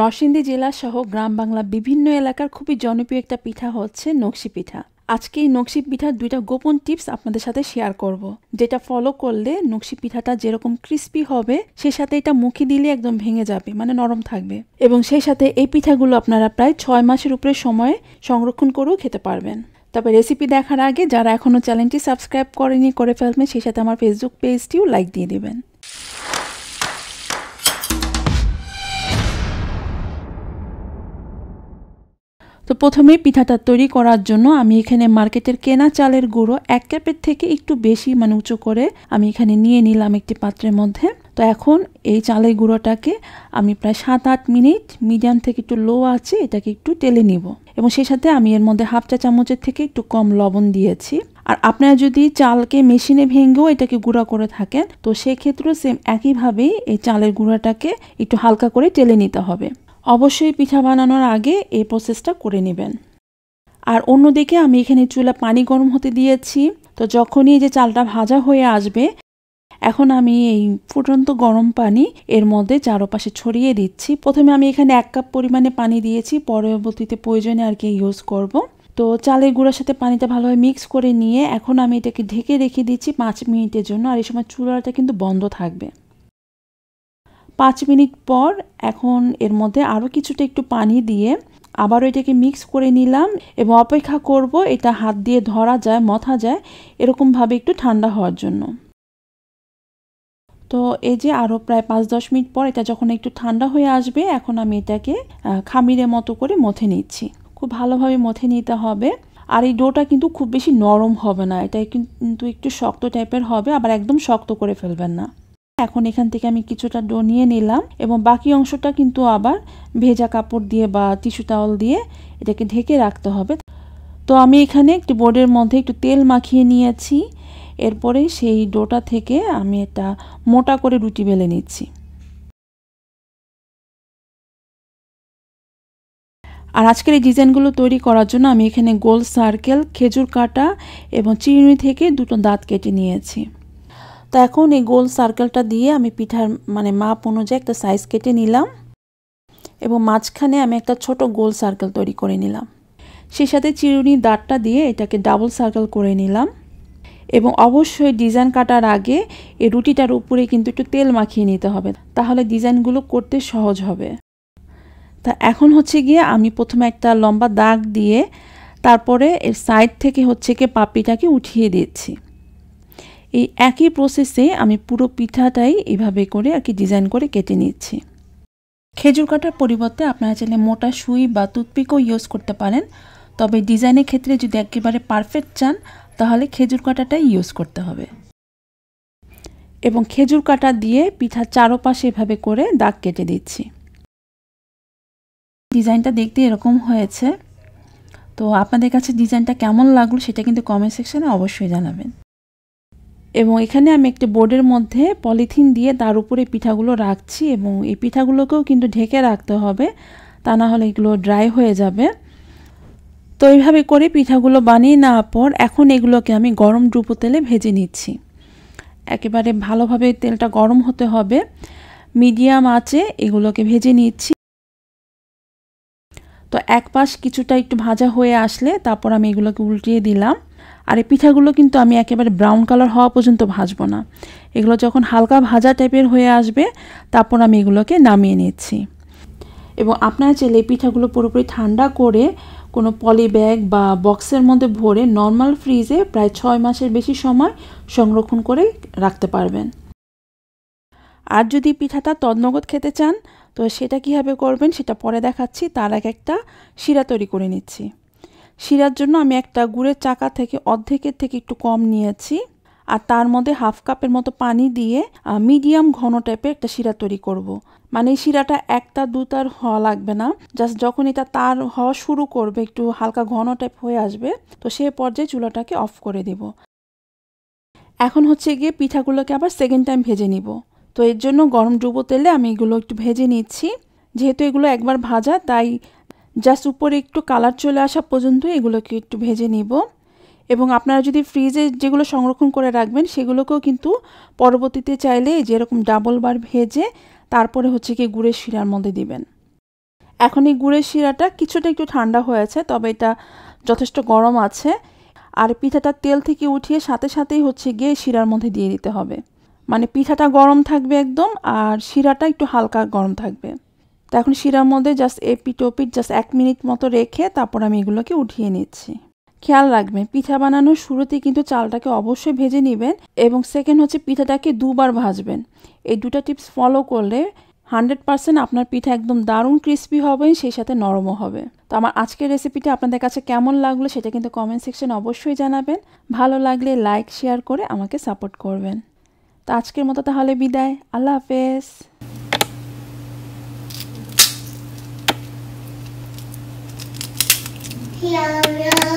নরসিংদী জেলা সহ গ্রাম বাংলা বিভিন্ন এলাকার খুবই জনপ্রিয় একটা পিঠা হচ্ছে নকশি পিঠা আজকে এই নকশি পিঠার দুইটা গোপন টিপস আপনাদের সাথে শেয়ার করব। যেটা ফলো করলে নকশি পিঠাটা যেরকম ক্রিস্পি হবে সে সাথে এটা মুখে দিলে একদম ভেঙে যাবে মানে নরম থাকবে এবং সেই সাথে এই পিঠাগুলো আপনারা প্রায় ছয় মাসের উপরে সময়ে সংরক্ষণ করেও খেতে পারবেন তবে রেসিপি দেখার আগে যারা এখনও চ্যানেলটি সাবস্ক্রাইব করেনি করে ফেলবেন সেই সাথে আমার ফেসবুক পেজটিও লাইক দিয়ে দেবেন তো প্রথমে পিঠাটা তৈরি করার জন্য আমি এখানে মার্কেটের কেনা চালের গুঁড়ো এক কাপের থেকে একটু বেশি মানে উঁচু করে আমি এখানে নিয়ে নিলাম একটি পাত্রের মধ্যে তো এখন এই চালের গুঁড়োটাকে আমি প্রায় সাত আট মিনিট মিডিয়াম থেকে একটু লো আছে এটাকে একটু টেলে নিব এবং সেই সাথে আমি এর মধ্যে হাফ চা চামচের থেকে একটু কম লবণ দিয়েছি আর আপনারা যদি চালকে মেশিনে ভেঙেও এটাকে গুঁড়া করে থাকেন তো সেক্ষেত্রেও সেম একইভাবেই এই চালের গুঁড়াটাকে একটু হালকা করে টেলে নিতে হবে অবশ্যই পিঠা বানানোর আগে এই প্রসেসটা করে নেবেন আর অন্যদিকে আমি এখানে চুলা পানি গরম হতে দিয়েছি তো যখনই যে চালটা ভাজা হয়ে আসবে এখন আমি এই ফুটন্ত গরম পানি এর মধ্যে চারপাশে ছড়িয়ে দিচ্ছি প্রথমে আমি এখানে এক কাপ পরিমাণে পানি দিয়েছি পরবর্তীতে প্রয়োজনে আর কি ইউজ করব। তো চালের গুঁড়ার সাথে পানিটা ভালোভাবে মিক্স করে নিয়ে এখন আমি এটাকে ঢেকে রেখে দিচ্ছি পাঁচ মিনিটের জন্য আর এই সময় চুলাটা কিন্তু বন্ধ থাকবে পাঁচ মিনিট পর এখন এর মধ্যে আরও কিছুটা একটু পানি দিয়ে আবারও এটাকে মিক্স করে নিলাম এবং অপেক্ষা করব এটা হাত দিয়ে ধরা যায় মথা যায় এরকমভাবে একটু ঠান্ডা হওয়ার জন্য তো এই যে আরও প্রায় পাঁচ দশ মিনিট পর এটা যখন একটু ঠান্ডা হয়ে আসবে এখন আমি এটাকে খামিরের মতো করে মথে নিচ্ছি খুব ভালোভাবে মথে নিতে হবে আর এই ডোটা কিন্তু খুব বেশি নরম হবে না এটা কিন্তু একটু শক্ত টাইপের হবে আবার একদম শক্ত করে ফেলবেন না এখন এখান থেকে আমি কিছুটা ডো নিয়ে নিলাম এবং বাকি অংশটা কিন্তু আবার ভেজা কাপড় দিয়ে বা টিস্যু টাওয়াল দিয়ে এটাকে ঢেকে রাখতে হবে তো আমি এখানে একটি বোর্ডের মধ্যে একটু তেল মাখিয়ে নিয়েছি এরপরে সেই ডোটা থেকে আমি এটা মোটা করে রুটি বেলে নিচ্ছি আর আজকের এই ডিজাইনগুলো তৈরি করার জন্য আমি এখানে গোল সার্কেল খেজুর কাটা এবং চিনি থেকে দুটো দাঁত কেটে নিয়েছি তো এখন এই গোল সার্কেলটা দিয়ে আমি পিঠার মানে মাপ অনুযায়ী একটা সাইজ কেটে নিলাম এবং মাঝখানে আমি একটা ছোট গোল সার্কেল তৈরি করে নিলাম সেই সাথে চিরুনির দাঁতটা দিয়ে এটাকে ডাবল সার্কেল করে নিলাম এবং অবশ্যই ডিজাইন কাটার আগে এই রুটিটার উপরে কিন্তু একটু তেল মাখিয়ে নিতে হবে তাহলে ডিজাইনগুলো করতে সহজ হবে তা এখন হচ্ছে গিয়ে আমি প্রথমে একটা লম্বা দাগ দিয়ে তারপরে এর সাইড থেকে হচ্ছে কি পাপড়িটাকে উঠিয়ে দিচ্ছি এই একই প্রসেসে আমি পুরো পিঠাটাই এভাবে করে আর কি ডিজাইন করে কেটে নিচ্ছি খেজুর কাটার পরিবর্তে আপনারা চাইলে মোটা সুই বা টুথপিকও ইউজ করতে পারেন তবে ডিজাইনের ক্ষেত্রে যদি একেবারে পারফেক্ট চান তাহলে খেজুর কাটাটাই ইউজ করতে হবে এবং খেজুর কাটা দিয়ে পিঠা চারোপাশে এভাবে করে দাগ কেটে দিচ্ছি ডিজাইনটা দেখতে এরকম হয়েছে তো আপনাদের কাছে ডিজাইনটা কেমন লাগলো সেটা কিন্তু কমেন্ট সেকশানে অবশ্যই জানাবেন এবং এখানে আমি একটি বোর্ডের মধ্যে পলিথিন দিয়ে তার উপরে পিঠাগুলো রাখছি এবং এই পিঠাগুলোকেও কিন্তু ঢেকে রাখতে হবে তা না হলে এগুলো ড্রাই হয়ে যাবে তো এইভাবে করে পিঠাগুলো বানিয়ে নেওয়ার পর এখন এগুলোকে আমি গরম ডুবো তেলে ভেজে নিচ্ছি একেবারে ভালোভাবে তেলটা গরম হতে হবে মিডিয়াম আছে এগুলোকে ভেজে নিচ্ছি তো এক পাশ কিছুটা একটু ভাজা হয়ে আসলে তারপর আমি এগুলোকে উল্টিয়ে দিলাম আর এই পিঠাগুলো কিন্তু আমি একেবারে ব্রাউন কালার হওয়া পর্যন্ত ভাজবো না এগুলো যখন হালকা ভাজা টাইপের হয়ে আসবে তারপর আমি এগুলোকে নামিয়ে নিচ্ছি এবং আপনারা চাইলে এই পিঠাগুলো পুরোপুরি ঠান্ডা করে কোনো পলি ব্যাগ বা বক্সের মধ্যে ভরে নর্মাল ফ্রিজে প্রায় ছয় মাসের বেশি সময় সংরক্ষণ করে রাখতে পারবেন আর যদি পিঠাটা তদনগদ খেতে চান তো সেটা কীভাবে করবেন সেটা পরে দেখাচ্ছি তার এক একটা শিরা তৈরি করে নিচ্ছি শিরার জন্য আমি একটা গুড়ের চাকা থেকে অর্ধেকের থেকে একটু কম নিয়েছি আর তার মধ্যে হাফ কাপের মতো পানি দিয়ে মিডিয়াম ঘন টাইপের একটা শিরা তৈরি করব। মানে এই শিরাটা একটা দুতার হওয়া লাগবে না জাস্ট যখন এটা তার হওয়া শুরু করবে একটু হালকা ঘন টাইপ হয়ে আসবে তো সে পর্যায়ে চুলাটাকে অফ করে দেব এখন হচ্ছে গিয়ে পিঠাগুলোকে আবার সেকেন্ড টাইম ভেজে নিব তো এর জন্য গরম ডুবো তেলে আমি এগুলো একটু ভেজে নিচ্ছি যেহেতু এগুলো একবার ভাজা তাই জাস্ট উপরে একটু কালার চলে আসা পর্যন্ত এগুলোকে একটু ভেজে নিব এবং আপনারা যদি ফ্রিজে যেগুলো সংরক্ষণ করে রাখবেন সেগুলোকেও কিন্তু পরবর্তীতে চাইলে যেরকম ডাবল বার ভেজে তারপরে হচ্ছে কি গুড়ের শিরার মধ্যে দিবেন এখন এই গুড়ের শিরাটা কিছুটা একটু ঠান্ডা হয়েছে তবে এটা যথেষ্ট গরম আছে আর পিঠাটা তেল থেকে উঠিয়ে সাথে সাথেই হচ্ছে গিয়ে শিরার মধ্যে দিয়ে দিতে হবে মানে পিঠাটা গরম থাকবে একদম আর শিরাটা একটু হালকা গরম থাকবে তো এখন শিরার মধ্যে জাস্ট এপিট ওপিট জাস্ট এক মিনিট মতো রেখে তারপর আমি এগুলোকে উঠিয়ে নিচ্ছি খেয়াল রাখবেন পিঠা বানানোর শুরুতে কিন্তু চালটাকে অবশ্যই ভেজে নেবেন এবং সেকেন্ড হচ্ছে পিঠাটাকে দুবার ভাজবেন এই দুটো টিপস ফলো করলে হান্ড্রেড পার্সেন্ট আপনার পিঠা একদম দারুণ ক্রিস্পি হবে সেই সাথে নরমও হবে তো আমার আজকের রেসিপিটা আপনাদের কাছে কেমন লাগলো সেটা কিন্তু কমেন্ট সেকশন অবশ্যই জানাবেন ভালো লাগলে লাইক শেয়ার করে আমাকে সাপোর্ট করবেন তো আজকের মতো তাহলে বিদায় আল্লাহ হাফেজ 漂亮。